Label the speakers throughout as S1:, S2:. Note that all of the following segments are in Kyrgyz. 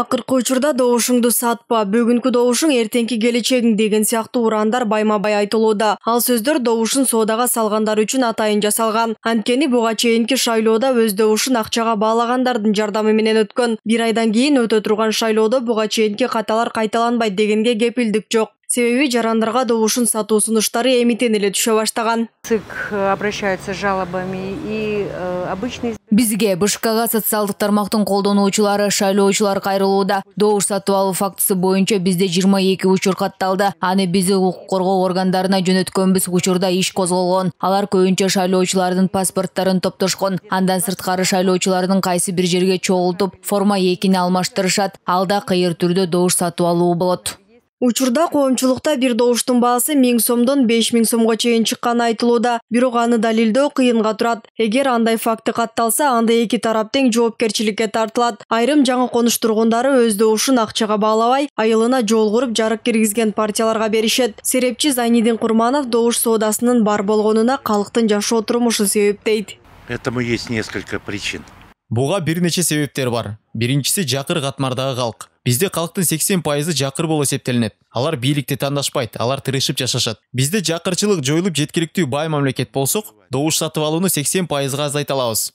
S1: акыркы учурда добушуңду сатпа бүгүнкү добушуң эртеңки келечегиң деген сыяктуу ураандар байма бай айтылууда ал сөздөр добушун соодага салгандар үчүн атайын жасалган анткени буга чейинки шайлоодо өз добушун акчага баалагандардын жардамы менен өткөн бир айдан кийин өтө турган шайлоодо буга чейинки каталар кайталанбайт дегенге кепилдик жок себеби жарандарга добушун сатуу сунуштары эмитен эле түшө баштаган цик э, обращаются с жалобами и э, обычный
S2: бизге бшкга социалдык тармактын колдонуучулары шайлоочулар кайрылууда добуш сатып алуу фактысы боюнча бизде жыйырма эки учур катталды аны биз укук коргоо органдарына жөнөткөнбүз учурда иш козголгон алар көбүнчө шайлоочулардын паспортторун топтошкон андан сырткары шайлоочулардын кайсы бир жерге чогултуп форма экини алмаштырышат ал да кыйыр түрдө добуш сатып алуу болот учурда коомчулукта
S1: бир добуштун баасы миң сомдон беш миң сомго чейин чыкканы айтылууда бирок аны далилдөө кыйынга турат эгер андай факты катталса анда эки тарап тең жоопкерчиликке тартылат айрым жаңы конуш тургундары өз добушун акчага баалабай айылына жол куруп жарык киргизген партияларга беришет серепчи зайнидин курманов добуш соодасынын бар болгонуна калктын жашоо турмушу себеп дейт
S3: этому есть несколько причин буга бир нече себептер бар биринчиси жакыр катмардагы калк бизде калктын 80 пайызы жакыр болуп эсептелинет алар бийликти тандашпайт алар тырышып жашашат бизде жакырчылык жоюлуп жеткиликтүү бай мамлекет болсок добуш сатып алууну 80 пайызга азайта алабыз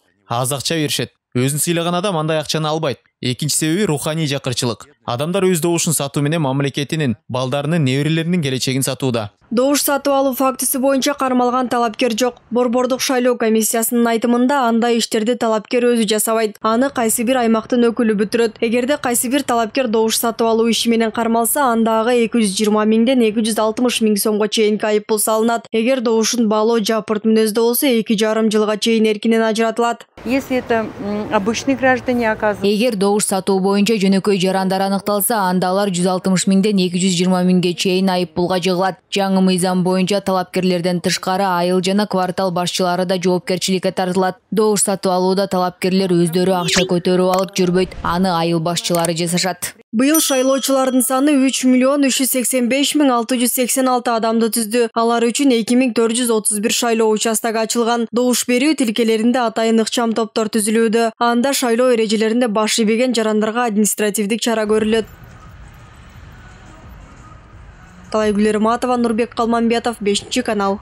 S3: аз акча беришет өзүн сыйлаган адам андай акчаны албайт экинчи себеби руханий жакырчылык адамдар өз добушун сатуу менен мамлекетинин балдарынын неберелеринин келечегин сатууда
S1: добуш сатып алуу фактысы боюнча кармалган талапкер жок борбордук шайлоо комиссиясынын айтымында андай иштерди талапкер өзү жасабайт аны кайсы бир аймактын өкүлү бүтүрөт эгерде кайсы бир талапкер добуш сатып алуу иши менен кармалса анда ага эки жүз жыйырма миңден эки жүз алтымыш миң сомго чейинки айып пул салынат эгер добушун баалоо жапырт мүнөздө болсо эки жарым
S2: жылга чейин эркинен ажыратылат если это обычные граждане оказывают эгер добуш сатуу боюнча жөнөкөй жарандар аныкталса анда алар жүз алтымыш миңден эки жүз жыйырма миңге чейин айып пулга жыгылат жаңы мыйзам боюнча талапкерлерден тышкары айыл жана квартал башчылары да жоопкерчиликке тартылат добуш сатып алууда талапкерлер өздөрү акча көтөрүп алып жүрбөйт аны айыл башчылары жасашат быйыл шайлоочулардын саны үч миллион үч жүз сексен беш миң
S1: алты жүз сексен алты адамды түздү алар үчүн эки миң төрт жүз отуз бир шайлоо участогу ачылган добуш берүү тилкелеринде атайын ыкчам топтор түзүлүүдө анда шайлоо эрежелеринде баш ийбеген жарандарга административдик чара көрүлөт
S2: талайгүл эрматова нурбек калманбетов бешинчи канал